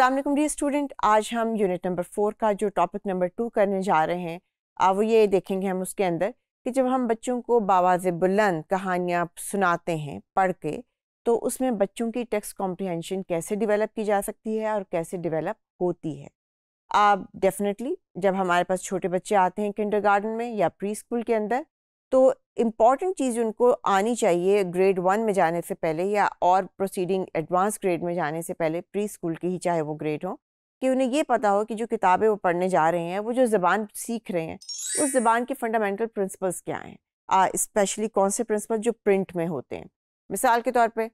Aslam dear student आज हम unit number four का जो टॉपिक नंबर टू करने जा रहे हैं आ वो ये देखेंगे हम उसके अंदर कि जब हम बच्चों को बावाज बुलंद कहानियाँ सुनाते हैं पढ़ के तो उसमें बच्चों की टेक्स्ट कॉम्प्रिहेंशन कैसे डिवेलप की जा सकती है और कैसे डिवेलप होती है आप डेफिनेटली जब हमारे पास छोटे बच्चे आते हैं किंडर में या प्री स्कूल के अंदर तो इम्पॉर्टेंट चीज़ उनको आनी चाहिए ग्रेड वन में जाने से पहले या और प्रोसीडिंग एडवांस ग्रेड में जाने से पहले प्री स्कूल की ही चाहे वो ग्रेड हो कि उन्हें ये पता हो कि जो किताबें वो पढ़ने जा रहे हैं वो जो ज़बान सीख रहे हैं उस ज़बान के फंडामेंटल प्रिंसिपल्स क्या हैं स्पेशली कौन से प्रिंसिपल जो प्रिंट में होते हैं मिसाल के तौर पर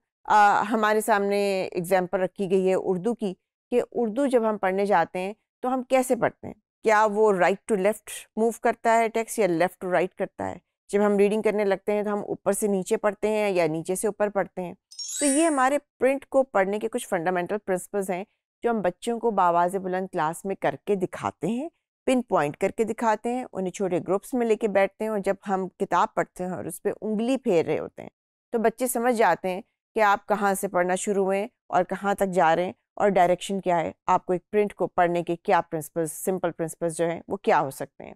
हमारे सामने एग्जाम्पल रखी गई है उर्दू की कि उर्दू जब हम पढ़ने जाते हैं तो हम कैसे पढ़ते हैं क्या वो राइट टू लेफ़्ट मूव करता है टेक्स्ट या लेफ़्ट टू राइट करता है जब हम रीडिंग करने लगते हैं तो हम ऊपर से नीचे पढ़ते हैं या नीचे से ऊपर पढ़ते हैं तो ये हमारे प्रिंट को पढ़ने के कुछ फंडामेंटल प्रिंसिपल्स हैं जो हम बच्चों को बावाज बुलंद क्लास में करके दिखाते हैं पिन पॉइंट करके दिखाते हैं उन्हें छोटे ग्रुप्स में लेके बैठते हैं और जब हम किताब पढ़ते हैं और उस पर उंगली फेर रहे होते हैं तो बच्चे समझ जाते हैं कि आप कहाँ से पढ़ना शुरू हुए और कहाँ तक जा रहे हैं और डायरेक्शन क्या है आपको एक प्रिंट को पढ़ने के क्या प्रिंसिपल्स सिंपल प्रिंसिपल्स जो हैं वो क्या हो सकते हैं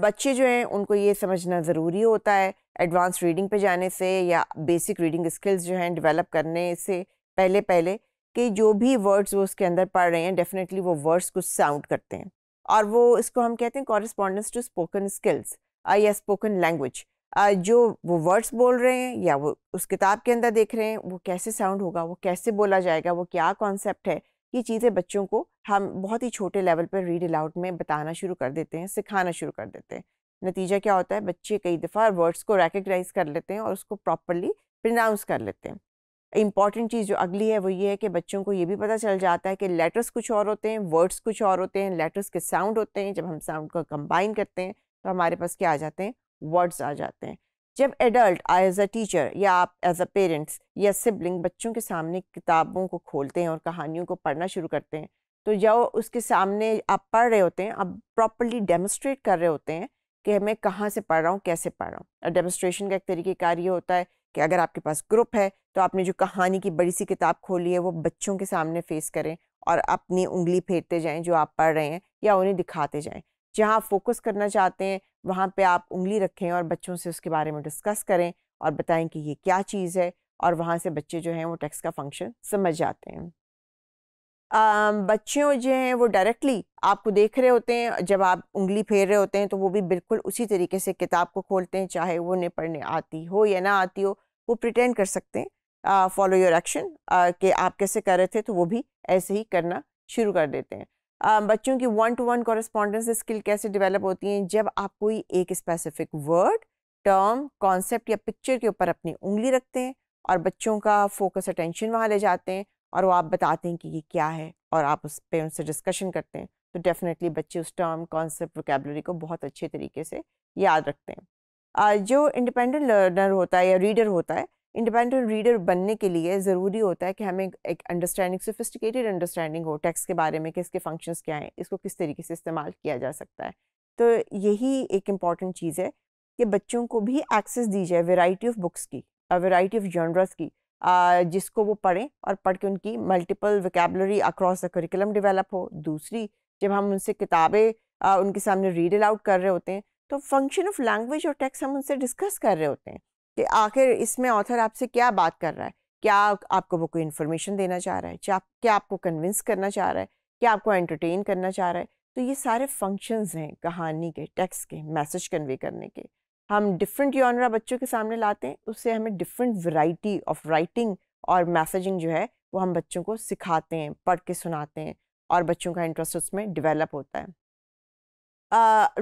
बच्चे जो हैं उनको ये समझना ज़रूरी होता है एडवांस रीडिंग पे जाने से या बेसिक रीडिंग स्किल्स जो हैं डेवलप करने से पहले पहले कि जो भी वर्ड्स वो उसके अंदर पढ़ रहे हैं डेफिनेटली वो वर्ड्स कुछ साउंड करते हैं और वो इसको हम कहते हैं कॉरेस्पॉन्डेंस टू स्पोकन स्किल्स या स्पोकन लैंग्वेज uh, जो वो वर्ड्स बोल रहे हैं या वो उस किताब के अंदर देख रहे हैं वो कैसे साउंड होगा वो कैसे बोला जाएगा वो क्या कॉन्सेप्ट है ये चीज़ें बच्चों को हम बहुत ही छोटे लेवल पर रीड अलाउड में बताना शुरू कर देते हैं सिखाना शुरू कर देते हैं नतीजा क्या होता है बच्चे कई दफ़ा वर्ड्स को रेकग्नाइज कर लेते हैं और उसको प्रॉपरली प्रनाउंस कर लेते हैं इंपॉर्टेंट चीज़ जो अगली है वो ये है कि बच्चों को ये भी पता चल जाता है कि लेटर्स कुछ और होते हैं वर्ड्स कुछ और होते हैं लेटर्स के साउंड होते हैं जब हम साउंड को कंबाइन करते हैं तो हमारे पास क्या आ जाते हैं वर्ड्स आ जाते हैं जब एडल्ट एज अ टीचर या आप एज अ पेरेंट्स या सिबलिंग बच्चों के सामने किताबों को खोलते हैं और कहानियों को पढ़ना शुरू करते हैं तो जब उसके सामने आप पढ़ रहे होते हैं आप प्रॉपरली डेमोस्ट्रेट कर रहे होते हैं कि मैं कहाँ से पढ़ रहा हूँ कैसे पढ़ रहा हूँ डेमोस्ट्रेशन का एक तरीक़ेकार ये होता है कि अगर आपके पास ग्रुप है तो आपने जो कहानी की बड़ी सी किताब खोली है वो बच्चों के सामने फेस करें और अपनी उंगली फेरते जाएं जो आप पढ़ रहे हैं या उन्हें दिखाते जाएं जहाँ आप फोकस करना चाहते हैं वहाँ पे आप उंगली रखें और बच्चों से उसके बारे में डिस्कस करें और बताएं कि ये क्या चीज़ है और वहाँ से बच्चे जो हैं वो टैक्स का फंक्शन समझ जाते हैं बच्चों जो हैं वो डायरेक्टली आपको देख रहे होते हैं जब आप उंगली फेर रहे होते हैं तो वो भी बिल्कुल उसी तरीके से किताब को खोलते हैं चाहे वो उन्हें पढ़ने आती हो या ना आती हो वो प्रिटेंड कर सकते हैं फॉलो योर एक्शन कि आप कैसे कर रहे थे तो वो भी ऐसे ही करना शुरू कर देते हैं बच्चों की one to one correspondence skill कैसे डेवलप होती हैं जब आप कोई एक स्पेसिफिक वर्ड टर्म कॉन्सेप्ट या पिक्चर के ऊपर अपनी उंगली रखते हैं और बच्चों का फोकस अटेंशन वहाँ ले जाते हैं और वो आप बताते हैं कि ये क्या है और आप उस पर उनसे डिस्कशन करते हैं तो डेफिनेटली बच्चे उस टर्म कॉन्सेप्ट वोकेबलरी को बहुत अच्छे तरीके से याद रखते हैं जो इंडिपेंडेंट लर्नर होता है या रीडर होता है इंडिपेंडेंट रीडर बनने के लिए ज़रूरी होता है कि हमें एक अंडरस्टैंडिंग सोफिस्टिकेटेड अंडरस्टैंडिंग हो टैक्स के बारे में कि इसके फंक्शंस क्या हैं इसको किस तरीके से इस्तेमाल किया जा सकता है तो यही एक इम्पॉर्टेंट चीज़ है कि बच्चों को भी एक्सेस दी जाए वेराइटी ऑफ बुक्स की वेराइटी ऑफ जॉनरस की जिसको वो पढ़ें और पढ़ के उनकी multiple vocabulary across the curriculum develop हो दूसरी जब हम उनसे किताबें उनके सामने रीड अलाउड कर रहे होते हैं तो फंक्शन ऑफ लैंग्वेज और टेक्स्ट हम उनसे डिस्कस कर रहे होते हैं कि आखिर इसमें ऑथर आपसे क्या बात कर रहा है क्या आपको वो कोई इन्फॉर्मेशन देना चाह रहा है क्या क्या आपको कन्विंस करना चाह रहा है क्या आपको एंटरटेन करना चाह रहा है तो ये सारे फंक्शंस हैं कहानी के टेक्स्ट के मैसेज कन्वे करने के हम डिफरेंट योनरा बच्चों के सामने लाते हैं उससे हमें डिफरेंट वैरायटी ऑफ राइटिंग और मैसेजिंग जो है वो हम बच्चों को सिखाते हैं पढ़ के सुनाते हैं और बच्चों का इंटरेस्ट उसमें डिवेलप होता है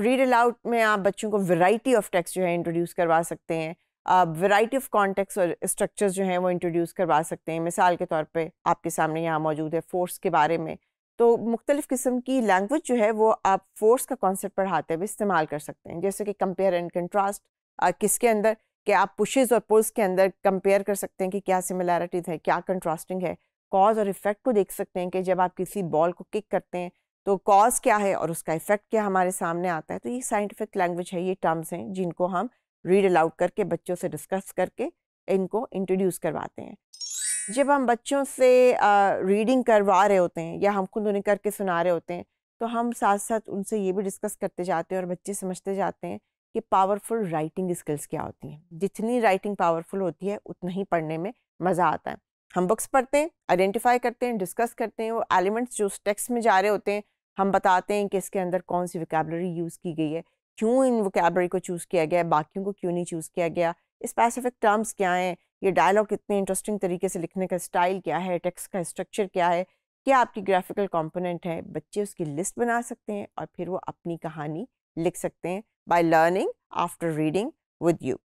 रीड uh, अलाउड में आप बच्चों को वैरायटी ऑफ टेक्स्ट जो है इंट्रोड्यूस करवा सकते हैं आप वैरायटी ऑफ कॉन्टेक्ट्स और स्ट्रक्चर्स जो हैं वो इंट्रोड्यूस करवा सकते हैं मिसाल के तौर पे आपके सामने यहाँ मौजूद है फोर्स के बारे में तो मुख्तलिफ़ किस्म की लैंग्वेज जो है वो आप फोर्स का कॉन्सेप्ट पढ़ाते हुए इस्तेमाल कर सकते हैं जैसे कि कंपेयर एंड कंट्रास्ट किसके अंदर कि आप पुशेज़ और पुल्स के अंदर कंपेयर कर सकते हैं कि क्या सिमिलैरिटीज़ है क्या कंट्रास्टिंग है कॉज और इफ़ेक्ट को देख सकते हैं कि जब आप किसी बॉल को किक करते हैं तो कॉज क्या है और उसका इफ़ेक्ट क्या हमारे सामने आता है तो ये साइंटिफिक लैंग्वेज है ये टर्म्स हैं जिनको हम रीड अलाउड करके बच्चों से डिस्कस करके इनको इंट्रोड्यूस करवाते हैं जब हम बच्चों से रीडिंग करवा रहे होते हैं या हम खुद उन्हें करके सुना रहे होते हैं तो हम साथ साथ उनसे ये भी डिस्कस करते जाते हैं और बच्चे समझते जाते हैं कि पावरफुल राइटिंग स्किल्स क्या होती हैं जितनी राइटिंग पावरफुल होती है उतना ही पढ़ने में मज़ा आता है हम बुक्स पढ़ते हैं आइडेंटिफाई करते हैं डिस्कस करते हैं वो एलिमेंट्स जो उस टेक्स्ट में जा रहे होते हैं हम बताते हैं कि इसके अंदर कौन सी विकेबलरी यूज़ की गई है क्यों इन वोकेबरी को चूज़ किया गया बाकियों को क्यों नहीं चूज़ किया गया स्पेसिफिक टर्म्स क्या हैं ये डायलॉग कितने इंटरेस्टिंग तरीके से लिखने का स्टाइल क्या है टेक्स का स्ट्रक्चर क्या है क्या आपकी ग्राफिकल कॉम्पोनेंट है बच्चे उसकी लिस्ट बना सकते हैं और फिर वो अपनी कहानी लिख सकते हैं by learning after reading with you